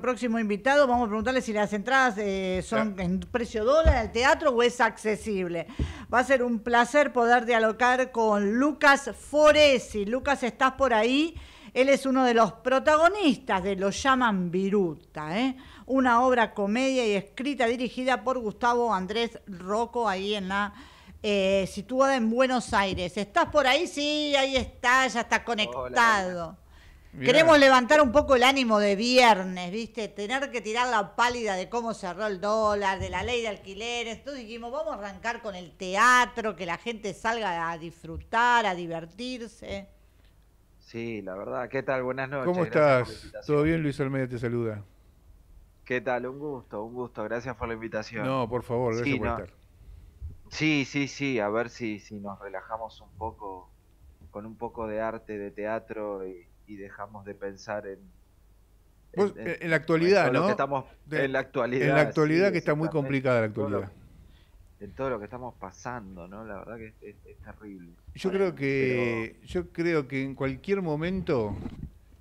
próximo invitado, vamos a preguntarle si las entradas eh, son en precio dólar al teatro o es accesible. Va a ser un placer poder dialogar con Lucas Foresi. Lucas, ¿estás por ahí? Él es uno de los protagonistas de Lo llaman Viruta, ¿eh? una obra comedia y escrita dirigida por Gustavo Andrés Rocco ahí en la eh, situada en Buenos Aires. ¿Estás por ahí? Sí, ahí está, ya está conectado. Queremos levantar un poco el ánimo de viernes, ¿viste? Tener que tirar la pálida de cómo cerró el dólar, de la ley de alquileres. Tú dijimos, vamos a arrancar con el teatro, que la gente salga a disfrutar, a divertirse. Sí, la verdad. ¿Qué tal? Buenas noches. ¿Cómo estás? ¿Todo bien? Luis Almeida te saluda. ¿Qué tal? Un gusto, un gusto. Gracias por la invitación. No, por favor, gracias por estar. Sí, sí, sí. A ver si, si nos relajamos un poco con un poco de arte, de teatro y y dejamos de pensar en... en, pues, la actualidad, ¿no? estamos, en la actualidad. En la actualidad que está muy complicada la actualidad. en todo lo que estamos pasando, ¿no? La verdad que es, terrible. Yo creo que yo creo que en cualquier momento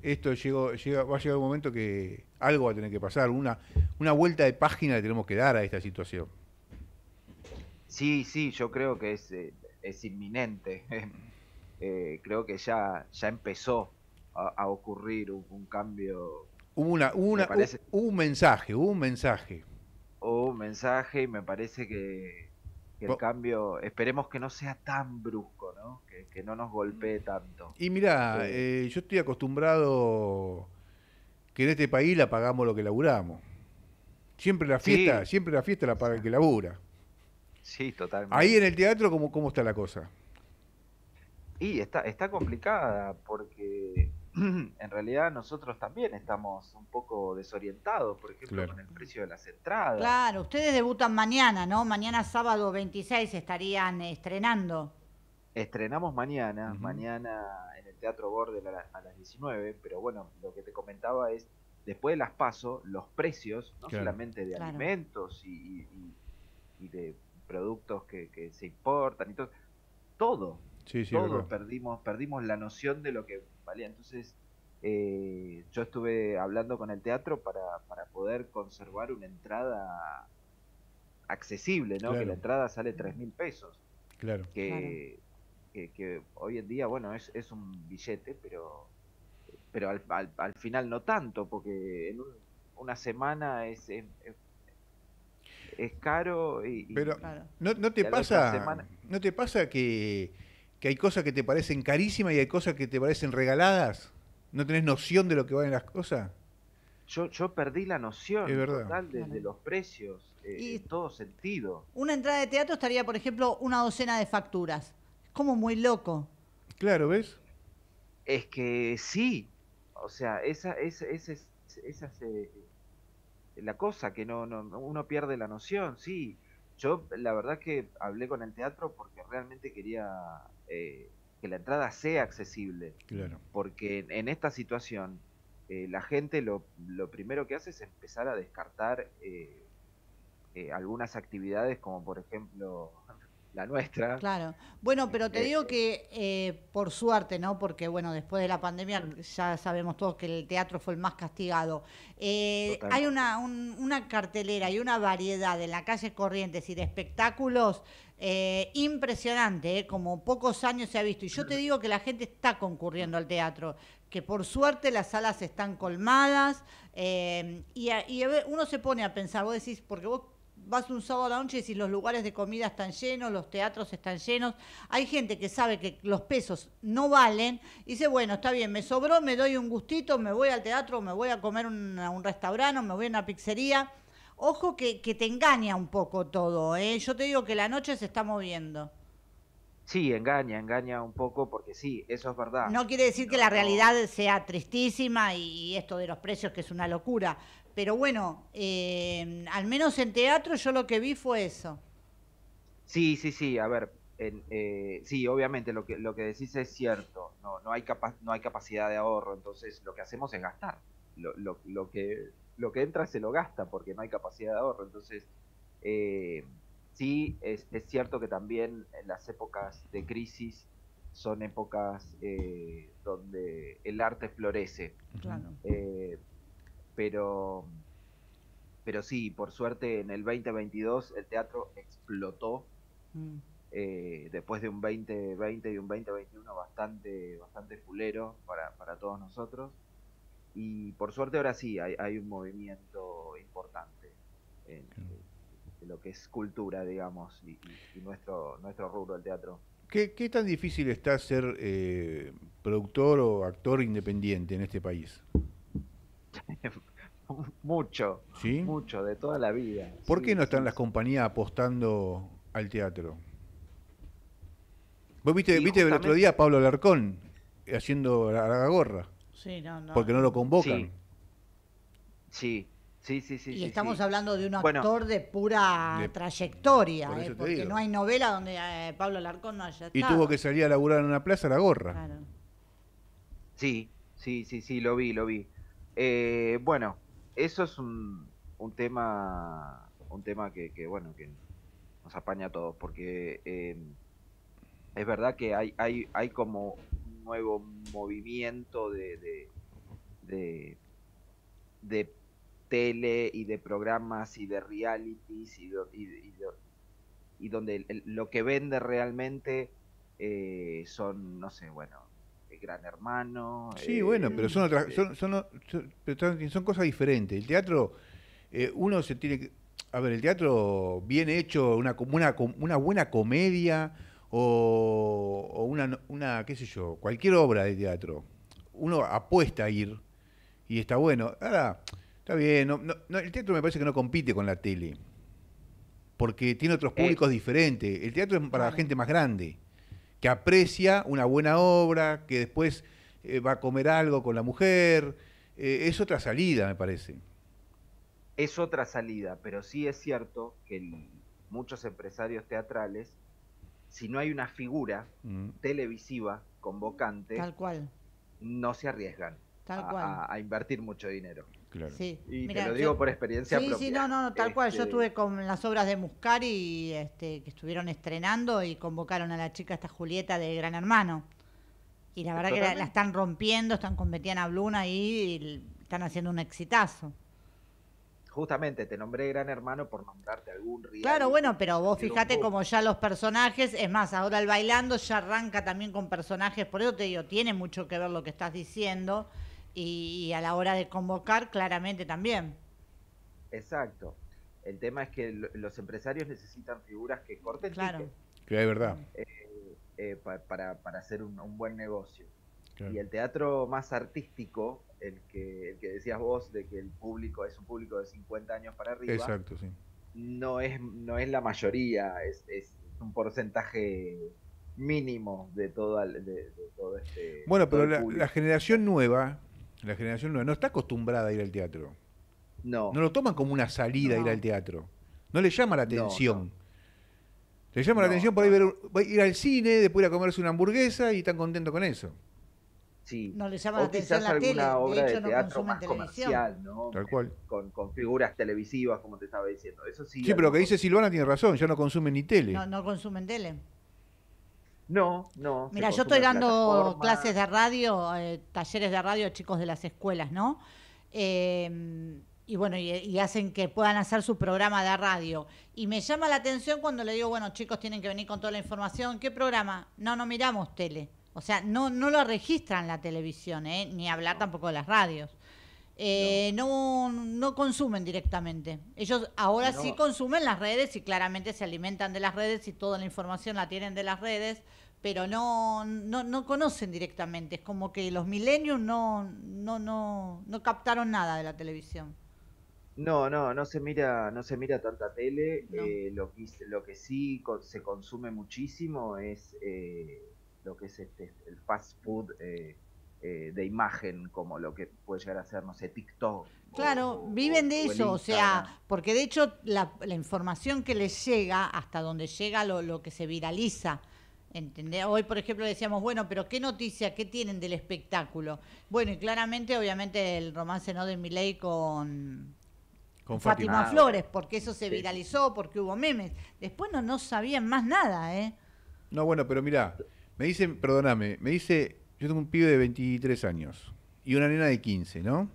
esto llegó, llega, va a llegar un momento que algo va a tener que pasar, una, una vuelta de página le tenemos que dar a esta situación. Sí, sí, yo creo que es, eh, es inminente. Eh, creo que ya, ya empezó a, ocurrir un, cambio. una, un mensaje, un mensaje. un mensaje y me parece que, el cambio, esperemos que no sea tan brusco, ¿no? Que, no nos golpee tanto. Y mira, eh. eh, yo estoy acostumbrado que en este país la pagamos lo que laburamos. Siempre la fiesta, siempre la fiesta la paga el que labura. Sí, totalmente. Ahí en el teatro, ¿cómo, cómo está la cosa? Y está, está complicada porque en realidad nosotros también estamos un poco desorientados, por ejemplo, con el precio de las entradas. Claro, ustedes debutan mañana, ¿no? Mañana sábado 26 estarían estrenando. Estrenamos mañana, mañana en el Teatro Borde a, las 19, pero bueno, lo que te comentaba es, después de las paso, los precios, no solamente de alimentos y, y, y, de productos que, que se importan y todo, todo Sí, perdimos, perdimos la noción de lo que valía. Entonces, eh, yo estuve hablando con el teatro para, para poder conservar una entrada accesible, ¿no? Que la entrada sale tres mil pesos. Claro. Que, Que, hoy en día, bueno, es, es un billete, pero pero al, al, final no tanto, porque en una semana es, es, caro y, pero no, te pasa no te pasa que que hay cosas que te parecen carísimas y hay cosas que te parecen regaladas? ¿No tenés noción de lo que valen las cosas? Yo, yo perdí la noción total de, los precios eh, y en todo sentido. Una entrada de teatro estaría, por ejemplo, una docena de facturas. Es como muy loco. Claro, ¿ves? Es que sí. O sea, esa, esa, esa, es eh, la cosa, que no, no, uno pierde la noción, sí. Yo la verdad que hablé con el teatro porque realmente quería eh, que la entrada sea accesible. Claro. Porque en esta situación eh, la gente lo, primero que hace es empezar a descartar eh, algunas actividades como por ejemplo la nuestra. Claro. Bueno, pero te digo que por suerte, ¿no? Porque bueno, después de la pandemia ya sabemos todos que el teatro fue el más castigado. hay una, cartelera y una variedad en las calles Corrientes y de espectáculos eh, impresionante, eh, como pocos años se ha visto. Y yo te digo que la gente está concurriendo al teatro, que por suerte las salas están colmadas eh, y, uno se pone a pensar, vos decís, porque vos vas un sábado a la noche y decís, los lugares de comida están llenos, los teatros están llenos, hay gente que sabe que los pesos no valen y dice, bueno, está bien, me sobró, me doy un gustito, me voy al teatro, me voy a comer a un restaurante, me voy a una pizzería Ojo que, te engaña un poco todo, ¿eh? Yo te digo que la noche se está moviendo. Sí, engaña, engaña un poco porque sí, eso es verdad. No quiere decir que la realidad sea tristísima y, esto de los precios que es una locura, pero bueno, eh, al menos en teatro yo lo que vi fue eso. Sí, sí, sí, a ver, eh, sí, obviamente lo que, lo que decís es cierto, no, no, hay no hay capacidad de ahorro, entonces lo que hacemos es gastar lo, que, lo que entra se lo gasta porque no hay capacidad de ahorro. Entonces, eh, sí, es, cierto que también en las épocas de crisis son épocas eh, donde el arte florece. Eh, pero, pero sí, por suerte en el 2022 el teatro explotó. Mm. después de un 2020 y un 2021 bastante, bastante fulero para, para todos nosotros. Y por suerte ahora sí hay, hay un movimiento importante en, eh, lo que es cultura, digamos, y, nuestro, nuestro rubro, del teatro. ¿Qué, qué tan difícil está ser eh, productor o actor independiente en este país? mucho, mucho, de toda la vida. ¿Por qué no están las compañías apostando al teatro? Vos viste, el otro día Pablo Alarcón haciendo la, la gorra. Porque no lo convocan. Sí, sí, sí, sí. y estamos hablando de un actor de pura trayectoria, eh, porque no hay novela donde eh, Pablo Alarcón no haya estado. Y tuvo que salir a laburar en una plaza la gorra. Sí, sí, sí, sí, lo vi, lo vi. Eh, bueno, eso es un, tema, un tema que, que, bueno, que nos apaña a todos, porque es verdad que hay, hay, hay como nuevo movimiento de, de, tele y de programas y de realities y, donde lo que vende realmente eh, son, no sé, bueno, el Gran Hermano. Sí, bueno, pero son, otras, eh, son, son, son, cosas diferentes. El teatro, eh, uno se tiene que... A ver, el teatro bien hecho, una, una, una buena comedia, o, una, qué sé yo, cualquier obra de teatro, uno apuesta a ir y está bueno. Ahora, está bien, no, el teatro me parece que no compite con la tele, porque tiene otros eh, públicos diferentes. El teatro es para la gente más grande, que aprecia una buena obra, que después eh, va a comer algo con la mujer. Eh, es otra salida, me parece. Es otra salida, pero sí es cierto que muchos empresarios teatrales si no hay una figura mm. televisiva convocante, tal cual, no se arriesgan a, invertir mucho dinero. Claro. Y te lo digo por experiencia propia. Sí, no, no, tal cual. Yo este, estuve con las obras de Muscari este, que estuvieron estrenando y convocaron a la chica esta Julieta de Gran Hermano. Y la verdad que la, están rompiendo, están con Betiana Bluna ahí y están haciendo un exitazo justamente te nombré Gran Hermano por nombrarte algún río. Claro, bueno, pero vos fíjate como ya los personajes, es más, ahora el bailando ya arranca también con personajes, por eso te digo, tiene mucho que ver lo que estás diciendo y, a la hora de convocar claramente también. Exacto. El tema es que los empresarios necesitan figuras que corten claro. que es verdad. Eh, eh, para, para hacer un buen negocio. Y el teatro más artístico, el que, el que decías vos, de que el público es un público de 50 años para arriba, Exacto, sí. no, es, no es la mayoría, es, un porcentaje mínimo de todo, de, todo este... Bueno, pero la, generación nueva, la generación nueva no está acostumbrada a ir al teatro. No. No lo toman como una salida ir al teatro. No le llama la atención. Le llama la atención por ir al cine, después ir a comerse una hamburguesa y están contentos con eso. Sí. No llama o quizás alguna tele. obra de, teatro no más comercial, Tal cual. Con, figuras televisivas, como te estaba diciendo. Eso sí. Sí, pero lo que dice Silvana tiene razón, ya no consumen ni tele. No, no consumen tele. No, no. Mira, yo estoy dando clases de radio, eh, talleres de radio a chicos de las escuelas, ¿no? Eh, y bueno, y, hacen que puedan hacer su programa de radio. Y me llama la atención cuando le digo, bueno, chicos, tienen que venir con toda la información. ¿Qué programa? No, no miramos tele. O sea, no, no lo registran la televisión, ¿eh? ni hablar tampoco de las radios. Eh, no. no. consumen directamente. Ellos ahora sí consumen las redes y claramente se alimentan de las redes y toda la información la tienen de las redes, pero no, no, conocen directamente. Es como que los millennials no, no, no, no captaron nada de la televisión. No, no, no se mira, no se mira tanta tele. Eh, lo, que, lo que sí se consume muchísimo es eh, lo que es este, el fast food eh, eh, de imagen, como lo que puede llegar a ser, no sé, TikTok. Claro, viven de eso, o, sea, porque de hecho la, información que les llega, hasta donde llega lo, lo que se viraliza, ¿Entendés? Hoy, por ejemplo, decíamos, bueno, pero ¿qué noticia, qué tienen del espectáculo? Bueno, y claramente, obviamente, el romance no de Miley con, con Fátima, Flores, porque eso se viralizó, porque hubo memes. Después no, no sabían más nada, ¿eh? No, bueno, pero mira, me dice, perdóname, me dice, yo tengo un pibe de 23 años y una nena de 15, ¿no?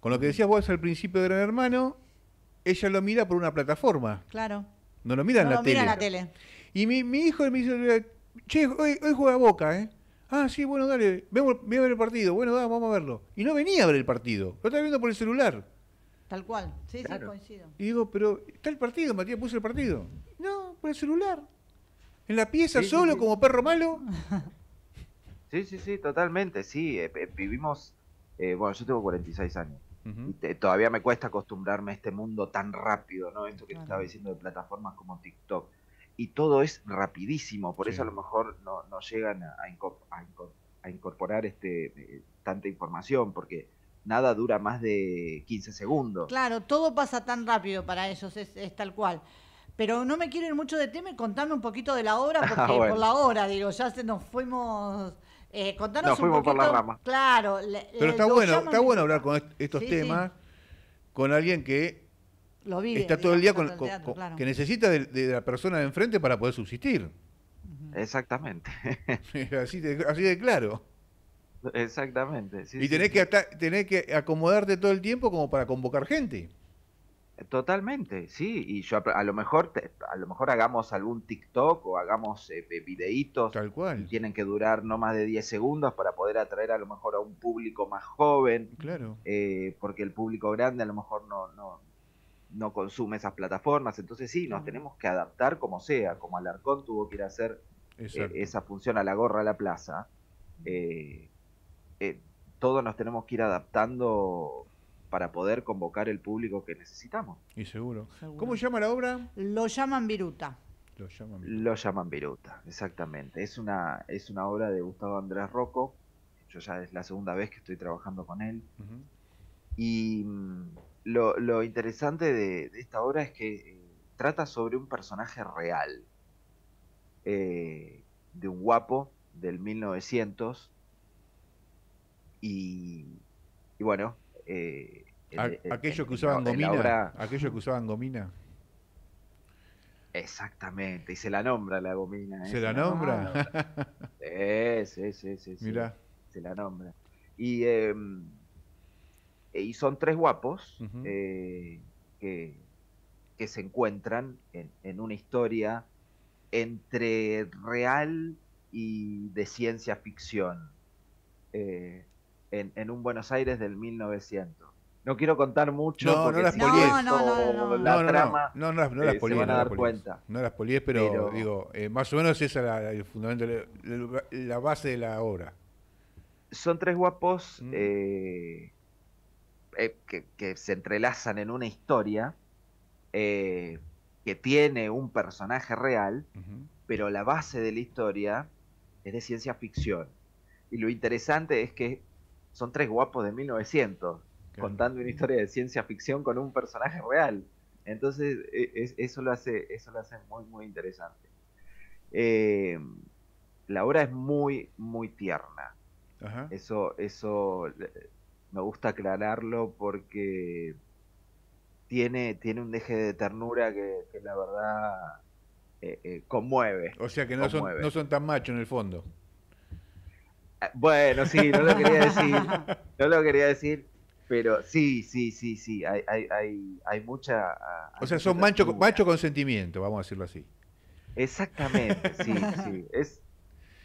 Con lo que decías vos al principio de Gran Hermano, ella lo mira por una plataforma. Claro. No lo mira en la tele. lo Mira en la tele. Y mi, hijo me dice, che, hoy, juega Boca, ¿eh? Ah, sí, bueno, dale, voy a ver el partido. Bueno, vamos a verlo. Y no venía a ver el partido, lo estaba viendo por el celular. Tal cual, sí, sí, coincido. Y digo, pero está el partido, Matías, puso el partido. No, por el celular en la pieza solo como perro malo. Sí, sí, sí, totalmente, sí. Eh, eh, vivimos, eh, bueno, yo tengo 46 años. todavía me cuesta acostumbrarme a este mundo tan rápido, ¿no? Esto que te estaba diciendo de plataformas como TikTok. Y todo es rapidísimo, por eso a lo mejor no, no llegan a, a, incorporar este, tanta información, porque nada dura más de 15 segundos. Claro, todo pasa tan rápido para ellos, es, es tal cual. Pero no me quieren mucho de tema y contame un poquito de la obra, ah, porque por la obra, digo, ya nos fuimos... Eh, un poquito, por la rama. Claro. Pero está bueno, está bueno hablar con estos temas con alguien que está todo el día, con, que necesita de, la persona de enfrente para poder subsistir. Exactamente. así, de, claro. Exactamente. y tenés, Que, tenés que acomodarte todo el tiempo como para convocar gente. Totalmente, sí, y yo a lo mejor a lo mejor hagamos algún TikTok o hagamos eh, eh, videitos Tal cual. que tienen que durar no más de 10 segundos para poder atraer a lo mejor a un público más joven. Claro. Eh, porque el público grande a lo mejor no, no, no consume esas plataformas, entonces sí, nos tenemos que adaptar como sea, como Alarcón tuvo que ir a hacer esa función a la gorra a la plaza. todos nos tenemos que ir adaptando para poder convocar el público que necesitamos. Y seguro. ¿Cómo se llama la obra? Lo llaman Viruta. Lo llaman Viruta. Lo llaman Viruta, exactamente. Es una, es una obra de Gustavo Andrés Rocco. Yo ya es la segunda vez que estoy trabajando con él. Y mm, lo, interesante de, esta obra es que eh, trata sobre un personaje real, eh, de un guapo del 1900. Y, y bueno, eh, aquellos que usaban gomina. Aquellos que usaban gomina. Exactamente, y se la nombra la gomina. ¿eh? ¿Se, la nombra? sí, Se la nombra. Y, em, eh, y son tres guapos eh, que, se encuentran en, en, una historia entre real y de ciencia ficción en, un Buenos Aires del 1900. No quiero contar mucho no, no las no, no, trama no, no, las polies, no las eh, polies, pero, digo, eh, más o menos esa es la, el fundamento, la, base de la obra. Son tres guapos mm. eh, que, se entrelazan en una historia que tiene un personaje real, pero la base de la historia es de ciencia ficción. Y lo interesante es que son tres guapos de 1900, contando una historia de ciencia ficción con un personaje real. Entonces, e, e, eso, lo hace, eso lo hace muy, muy interesante. Eh, la obra es muy, muy tierna. Eso, eso me gusta aclararlo porque tiene, tiene un eje de ternura que, la verdad eh, eh, conmueve. O sea que no, Son, no son tan machos en el fondo. Ah, bueno, sí, no lo quería decir, no lo quería decir, pero sí, sí, sí, sí, hay, hay, hay, hay mucha... Ah, o sea, son macho, con macho consentimiento, vamos a decirlo así. Exactamente, sí, sí,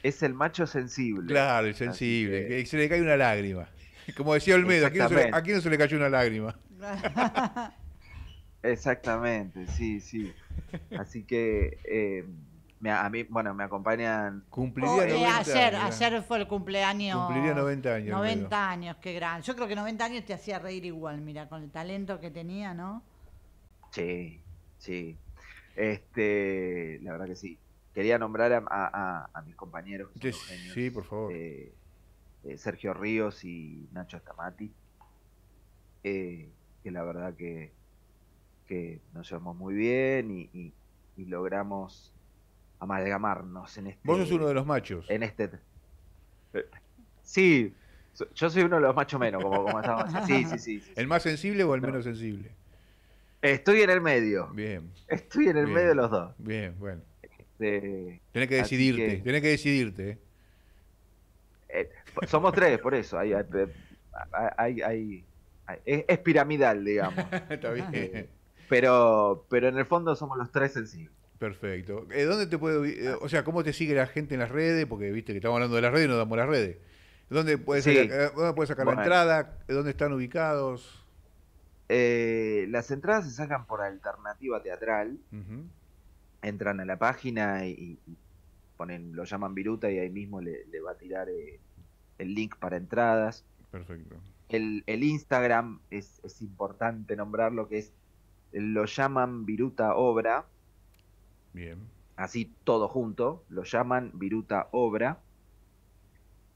es, el macho sensible. Claro, el sensible, que... se le cae una lágrima. Como decía Olmedo, aquí no, se, le cayó una lágrima. Exactamente, sí, sí. Así que eh, a mí, bueno, me acompañan. Cumpliría 90 eh, ayer, Ayer fue el cumpleaños. Cumpliría 90 años. 90 años, qué gran. Yo creo que 90 años te hacía reír igual, mira, con el talento que tenía, ¿no? Sí, sí. Este, la verdad que sí. Quería nombrar a, mis compañeros. Sí, por favor. Eh, eh, Sergio Ríos y Nacho Estamati que la verdad que, nos llevamos muy bien y logramos amalgamarnos en este. Vos sos uno de los machos. En este. Sí, yo soy uno de los machos menos, como, Sí, sí, sí, ¿El más sensible o el menos sensible? Estoy en el medio. Bien. Estoy en el medio de los dos. Bien, bueno. Tienes este, que decidirte, Tienes ¿eh? Eh, que decidirte. somos tres, por eso. es, piramidal, digamos. Está bien. Eh, pero, pero en el fondo somos los tres sensibles. Perfecto. Eh, ¿Dónde te puede eh, o sea, cómo te sigue la gente en las redes? Porque viste que estamos hablando de las redes y nos damos las redes. ¿Dónde puedes, eh, sacar, la entrada? ¿Dónde están ubicados? las entradas se sacan por alternativa teatral. Entran a la página y, ponen, lo llaman Viruta y ahí mismo le, va a tirar el link para entradas. Perfecto. El, Instagram es, es importante nombrar lo que es, lo llaman Viruta Obra Bien. Así todo junto, lo llaman Viruta Obra.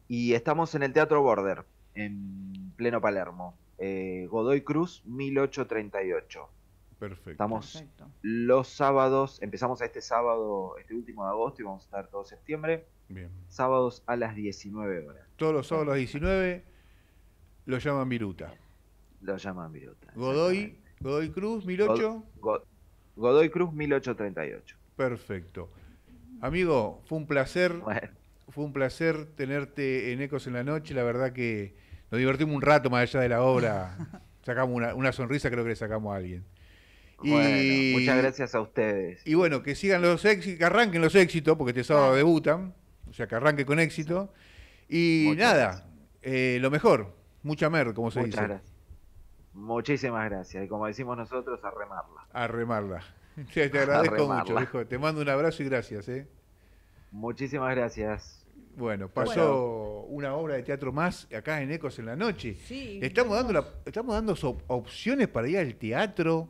Y estamos en el Teatro Border, en pleno Palermo. Eh, Godoy Cruz, 1838. Perfecto. Estamos los sábados, empezamos este sábado, este último de agosto, y vamos a estar todo septiembre. Bien. Sábados a las 19 horas. Todos los sábados a las 19 lo llaman Viruta. Lo llaman Viruta. Godoy, Godoy Cruz, Godoy Cruz, 1838. Perfecto. Amigo, fue un placer. Fue un placer tenerte en Ecos en la Noche. La verdad que nos divertimos un rato más allá de la obra. Sacamos una, sonrisa, creo que le sacamos a alguien. Bueno, muchas gracias a ustedes. Y bueno, que sigan los éxitos, que arranquen los éxitos, porque este sábado debutan. O sea, que arranque con éxito. Y nada, eh, lo mejor. Mucha mer, como se muchas dice. Gracias. Muchísimas gracias. Y como decimos nosotros, a remarla. A remarla. te agradezco mucho, Te mando un abrazo y gracias. ¿eh? Muchísimas gracias. Bueno, pasó una obra de teatro más acá en Ecos en la noche. estamos, dando estamos dando opciones para ir al teatro.